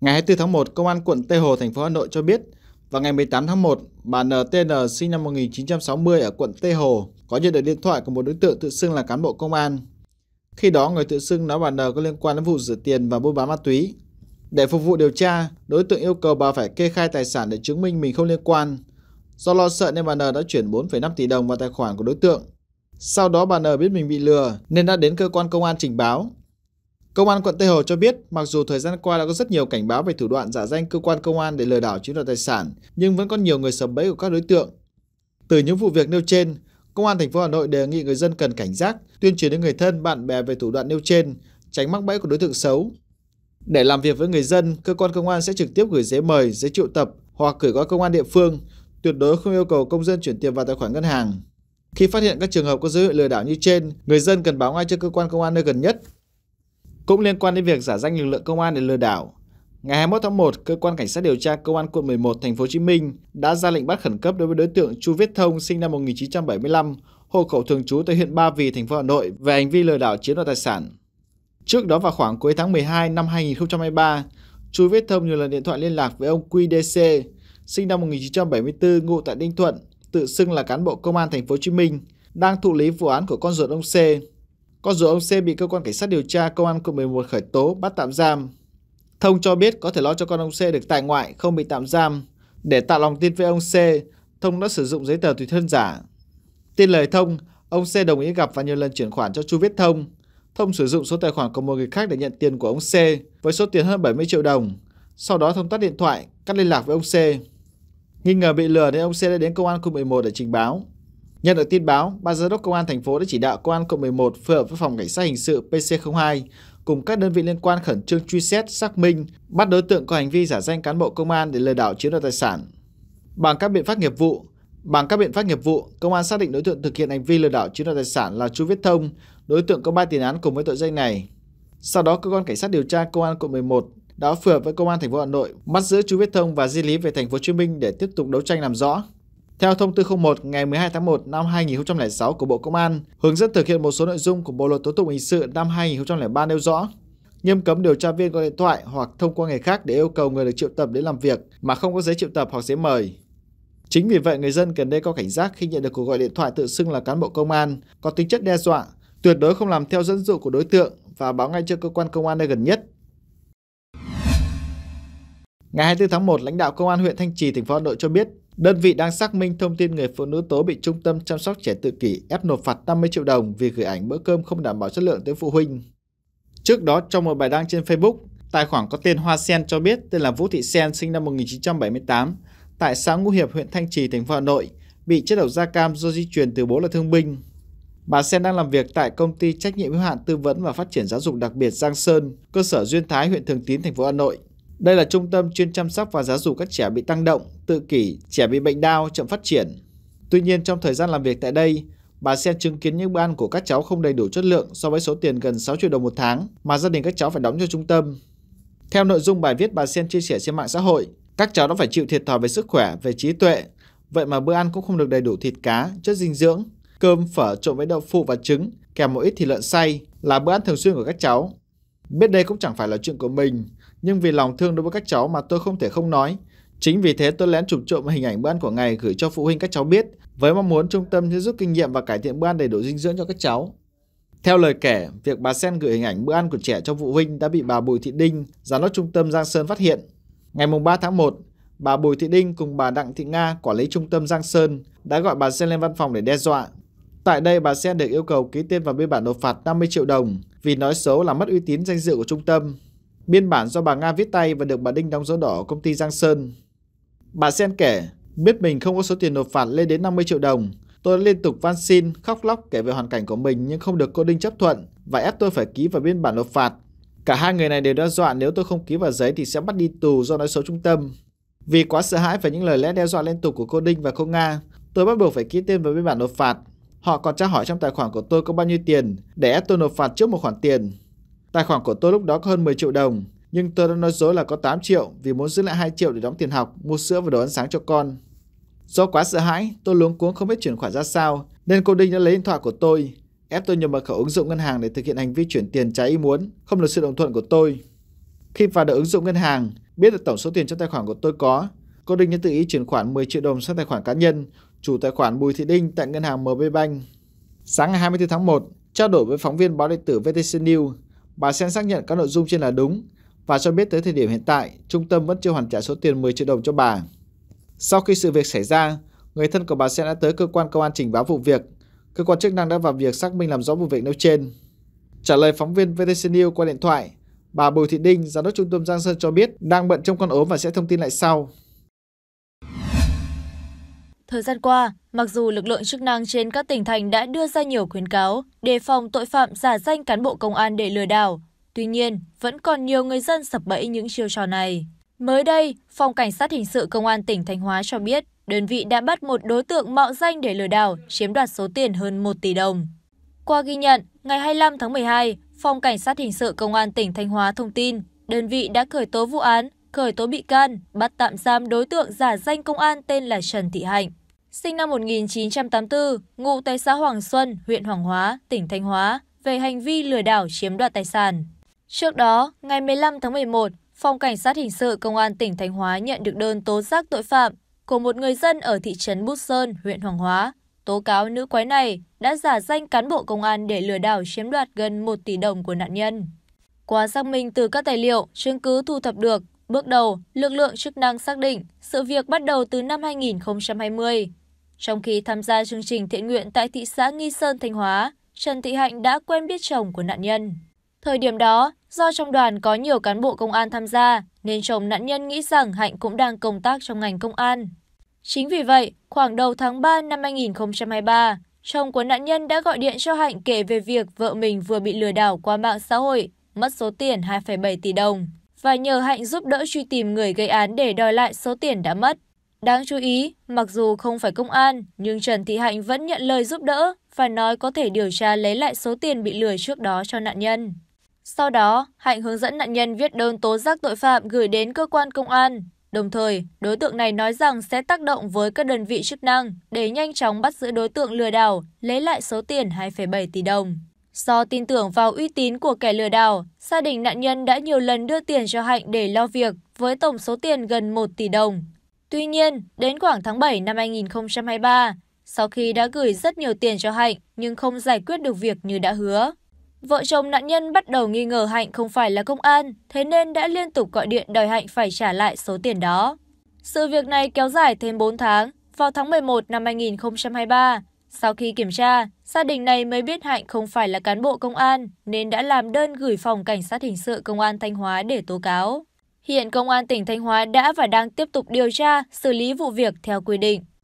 Ngày 24 tháng 1, Công an quận Tây Hồ, thành phố Hà Nội cho biết, vào ngày 18 tháng 1, bà NTN sinh năm 1960 ở quận Tây Hồ có nhận được điện thoại của một đối tượng tự xưng là cán bộ công an. Khi đó, người tự xưng nói bà N có liên quan đến vụ rửa tiền và buôn bán ma túy. Để phục vụ điều tra, đối tượng yêu cầu bà phải kê khai tài sản để chứng minh mình không liên quan. Do lo sợ nên bà N đã chuyển 4,5 tỷ đồng vào tài khoản của đối tượng. Sau đó bà N biết mình bị lừa nên đã đến cơ quan công an trình báo. Công an quận Tây Hồ cho biết, mặc dù thời gian qua đã có rất nhiều cảnh báo về thủ đoạn giả danh cơ quan công an để lừa đảo chiếm đoạt tài sản, nhưng vẫn có nhiều người sập bẫy của các đối tượng. Từ những vụ việc nêu trên, Công an thành phố Hà Nội đề nghị người dân cần cảnh giác, tuyên truyền đến người thân, bạn bè về thủ đoạn nêu trên, tránh mắc bẫy của đối tượng xấu. Để làm việc với người dân, cơ quan công an sẽ trực tiếp gửi giấy mời, giấy triệu tập hoặc gửi qua công an địa phương, tuyệt đối không yêu cầu công dân chuyển tiền vào tài khoản ngân hàng. Khi phát hiện các trường hợp có dấu hiệu lừa đảo như trên, người dân cần báo ngay cho cơ quan công an nơi gần nhất cũng liên quan đến việc giả danh lực lượng công an để lừa đảo, ngày 21 tháng 1, cơ quan cảnh sát điều tra công an quận 11 thành phố Hồ Chí Minh đã ra lệnh bắt khẩn cấp đối với đối tượng Chu Viết Thông sinh năm 1975, hộ khẩu thường trú tại huyện Ba Vì, thành phố Hà Nội về hành vi lừa đảo chiếm đoạt tài sản. Trước đó vào khoảng cuối tháng 12 năm 2023, Chu Viết Thông nhiều lần điện thoại liên lạc với ông QDC, sinh năm 1974, ngụ tại Đinh Thuận, tự xưng là cán bộ công an thành phố Hồ Chí Minh, đang thụ lý vụ án của con ruột ông C con ruột ông C bị cơ quan cảnh sát điều tra công an quận 11 khởi tố bắt tạm giam. Thông cho biết có thể lo cho con ông C được tại ngoại không bị tạm giam. Để tạo lòng tin với ông C, Thông đã sử dụng giấy tờ tùy thân giả. Tin lời Thông, ông C đồng ý gặp và nhiều lần chuyển khoản cho Chu Viết Thông. Thông sử dụng số tài khoản của một người khác để nhận tiền của ông C với số tiền hơn 70 triệu đồng. Sau đó Thông tắt điện thoại, cắt liên lạc với ông C. Nghi ngờ bị lừa nên ông C đã đến công an khu 11 để trình báo. Nhận được tin báo, Ban Giám đốc Công an thành phố đã chỉ đạo Công an quận 11 phối hợp với Phòng Cảnh sát Hình sự PC02 cùng các đơn vị liên quan khẩn trương truy xét, xác minh, bắt đối tượng có hành vi giả danh cán bộ công an để lừa đảo chiếm đoạt tài sản. Bằng các biện pháp nghiệp vụ, bằng các biện pháp nghiệp vụ, công an xác định đối tượng thực hiện hành vi lừa đảo chiếm đoạt tài sản là Chu Viết Thông, đối tượng có 3 tiền án cùng với tội danh này. Sau đó, cơ quan cảnh sát điều tra công an quận 11 đã phối hợp với công an thành phố Hà Nội bắt giữ Chu Viết Thông và di lý về thành phố Hồ Chí Minh để tiếp tục đấu tranh làm rõ. Theo thông tư 01 ngày 12 tháng 1 năm 2006 của Bộ Công an, hướng dẫn thực hiện một số nội dung của Bộ luật tố tụng hình sự năm 2003 nêu rõ, nghiêm cấm điều tra viên gọi điện thoại hoặc thông qua người khác để yêu cầu người được triệu tập đến làm việc mà không có giấy triệu tập hoặc giấy mời. Chính vì vậy người dân cần đây có cảnh giác khi nhận được cuộc gọi điện thoại tự xưng là cán bộ công an có tính chất đe dọa, tuyệt đối không làm theo dẫn dụ của đối tượng và báo ngay cho cơ quan công an nơi gần nhất. Ngày 24 tháng 1, lãnh đạo công an huyện Thanh Trì, tỉnh Phú Hà Nội cho biết, Đơn vị đang xác minh thông tin người phụ nữ tố bị trung tâm chăm sóc trẻ tự kỷ ép nộp phạt 50 triệu đồng vì gửi ảnh bữa cơm không đảm bảo chất lượng tới phụ huynh. Trước đó trong một bài đăng trên Facebook, tài khoản có tên Hoa Sen cho biết tên là Vũ Thị Sen sinh năm 1978 tại xã Ngũ Hiệp, huyện Thanh Trì, thành phố Hà Nội, bị chất độc da cam do di truyền từ bố là thương binh. Bà Sen đang làm việc tại công ty trách nhiệm hữu hạn tư vấn và phát triển giáo dục đặc biệt Giang Sơn, cơ sở Duyên Thái, huyện Thường Tín, thành phố Hà Nội. Đây là trung tâm chuyên chăm sóc và giáo dục các trẻ bị tăng động, tự kỷ, trẻ bị bệnh đau, chậm phát triển. Tuy nhiên trong thời gian làm việc tại đây, bà Sen chứng kiến những bữa ăn của các cháu không đầy đủ chất lượng so với số tiền gần 6 triệu đồng một tháng mà gia đình các cháu phải đóng cho trung tâm. Theo nội dung bài viết bà Sen chia sẻ trên mạng xã hội, các cháu đã phải chịu thiệt thòi về sức khỏe, về trí tuệ, vậy mà bữa ăn cũng không được đầy đủ thịt cá, chất dinh dưỡng, cơm phở trộn với đậu phụ và trứng kèm một ít thịt lợn xay là bữa ăn thường xuyên của các cháu. Biết đây cũng chẳng phải là chuyện của mình, nhưng vì lòng thương đối với các cháu mà tôi không thể không nói. Chính vì thế tôi lén chụp trộm hình ảnh bữa ăn của ngày gửi cho phụ huynh các cháu biết, với mong muốn trung tâm sẽ giúp kinh nghiệm và cải thiện bữa ăn đầy đủ dinh dưỡng cho các cháu. Theo lời kể, việc bà Sen gửi hình ảnh bữa ăn của trẻ cho phụ huynh đã bị bà Bùi Thị Đinh, giám đốc trung tâm Giang Sơn phát hiện. Ngày 3 tháng 1, bà Bùi Thị Đinh cùng bà Đặng Thị Nga, quản lý trung tâm Giang Sơn, đã gọi bà Sen lên văn phòng để đe dọa. Tại đây, bà Sen được yêu cầu ký tên vào biên bản nộp phạt 50 triệu đồng vì nói xấu làm mất uy tín danh dự của trung tâm. Biên bản do bà Nga viết tay và được bà Đinh đóng dấu đỏ công ty Giang Sơn. Bà Sen kể, biết mình không có số tiền nộp phạt lên đến 50 triệu đồng. Tôi đã liên tục van xin, khóc lóc kể về hoàn cảnh của mình nhưng không được cô Đinh chấp thuận và ép tôi phải ký vào biên bản nộp phạt. Cả hai người này đều đe dọa nếu tôi không ký vào giấy thì sẽ bắt đi tù do nói xấu trung tâm. Vì quá sợ hãi về những lời lẽ đe dọa liên tục của cô Đinh và cô Nga, tôi bắt buộc phải ký tên vào biên bản nộp phạt. Họ còn tra hỏi trong tài khoản của tôi có bao nhiêu tiền để ép tôi nộp phạt trước một khoản tiền. Tài khoản của tôi lúc đó có hơn 10 triệu đồng, nhưng tôi đã nói dối là có 8 triệu vì muốn giữ lại 2 triệu để đóng tiền học, mua sữa và đồ ăn sáng cho con. Do quá sợ hãi, tôi luống cuống không biết chuyển khoản ra sao, nên cô Đinh đã lấy điện thoại của tôi, ép tôi nhập mật khẩu ứng dụng ngân hàng để thực hiện hành vi chuyển tiền trái ý muốn, không được sự đồng thuận của tôi. Khi vào được ứng dụng ngân hàng, biết được tổng số tiền trong tài khoản của tôi có, cô Đinh đã tự ý chuyển khoản 10 triệu đồng sang tài khoản cá nhân, chủ tài khoản Bùi Thị Đinh tại ngân hàng MB Bank. Sáng ngày 24 tháng 1, trao đổi với phóng viên báo điện tử VTC News, Bà Sen xác nhận các nội dung trên là đúng và cho biết tới thời điểm hiện tại, trung tâm vẫn chưa hoàn trả số tiền 10 triệu đồng cho bà. Sau khi sự việc xảy ra, người thân của bà Sen đã tới cơ quan công an trình báo vụ việc. Cơ quan chức năng đã vào việc xác minh làm rõ vụ việc nêu trên. Trả lời phóng viên VTC News qua điện thoại, bà Bùi Thị Đinh, giám đốc trung tâm Giang Sơn cho biết đang bận trong con ốm và sẽ thông tin lại sau thời gian qua mặc dù lực lượng chức năng trên các tỉnh thành đã đưa ra nhiều khuyến cáo đề phòng tội phạm giả danh cán bộ công an để lừa đảo tuy nhiên vẫn còn nhiều người dân sập bẫy những chiêu trò này mới đây phòng cảnh sát hình sự công an tỉnh thanh hóa cho biết đơn vị đã bắt một đối tượng mạo danh để lừa đảo chiếm đoạt số tiền hơn 1 tỷ đồng qua ghi nhận ngày 25 tháng 12 phòng cảnh sát hình sự công an tỉnh thanh hóa thông tin đơn vị đã khởi tố vụ án khởi tố bị can bắt tạm giam đối tượng giả danh công an tên là Trần Thị Hạnh. Sinh năm 1984, ngụ tại xã Hoàng Xuân, huyện Hoàng Hóa, tỉnh Thanh Hóa, về hành vi lừa đảo chiếm đoạt tài sản. Trước đó, ngày 15 tháng 11, Phòng Cảnh sát Hình sự Công an tỉnh Thanh Hóa nhận được đơn tố giác tội phạm của một người dân ở thị trấn Bút Sơn, huyện Hoàng Hóa. Tố cáo nữ quái này đã giả danh cán bộ công an để lừa đảo chiếm đoạt gần 1 tỷ đồng của nạn nhân. Qua xác minh từ các tài liệu, chứng cứ thu thập được, bước đầu lực lượng chức năng xác định sự việc bắt đầu từ năm 2020. trong khi tham gia chương trình thiện nguyện tại thị xã nghi sơn thanh hóa trần thị hạnh đã quen biết chồng của nạn nhân thời điểm đó do trong đoàn có nhiều cán bộ công an tham gia nên chồng nạn nhân nghĩ rằng hạnh cũng đang công tác trong ngành công an chính vì vậy khoảng đầu tháng 3 năm 2023 chồng của nạn nhân đã gọi điện cho Hạnh kể về việc vợ mình vừa bị lừa đảo qua mạng xã hội, mất số tiền 2,7 tỷ đồng và nhờ hạnh giúp đỡ truy tìm người gây án để đòi lại số tiền đã mất đáng chú ý mặc dù không phải công an nhưng trần thị hạnh vẫn nhận lời giúp đỡ và nói có thể điều tra lấy lại số tiền bị lừa trước đó cho nạn nhân sau đó hạnh hướng dẫn nạn nhân viết đơn tố giác tội phạm gửi đến cơ quan công an Đồng thời, đối tượng này nói rằng sẽ tác động với các đơn vị chức năng để nhanh chóng bắt giữ đối tượng lừa đảo, lấy lại số tiền 2,7 tỷ đồng do tin tưởng vào uy tín của kẻ lừa đảo gia đình nạn nhân đã nhiều lần đưa tiền cho hạnh để lo việc với tổng số tiền gần một tỷ đồng tuy nhiên đến khoảng tháng 7 năm 2023 sau khi đã gửi rất nhiều tiền cho hạnh nhưng không giải quyết được việc như đã hứa vợ chồng nạn nhân bắt đầu nghi ngờ hạnh không phải là công an thế nên đã liên tục gọi điện đòi hạnh phải trả lại số tiền đó sự việc này kéo dài thêm 4 tháng vào tháng 11 năm 2023 sau khi kiểm tra gia đình này mới biết hạnh không phải là cán bộ công an nên đã làm đơn gửi phòng cảnh sát hình sự công an thanh hóa để tố cáo hiện công an tỉnh thanh hóa đã và đang tiếp tục điều tra xử lý vụ việc theo quy định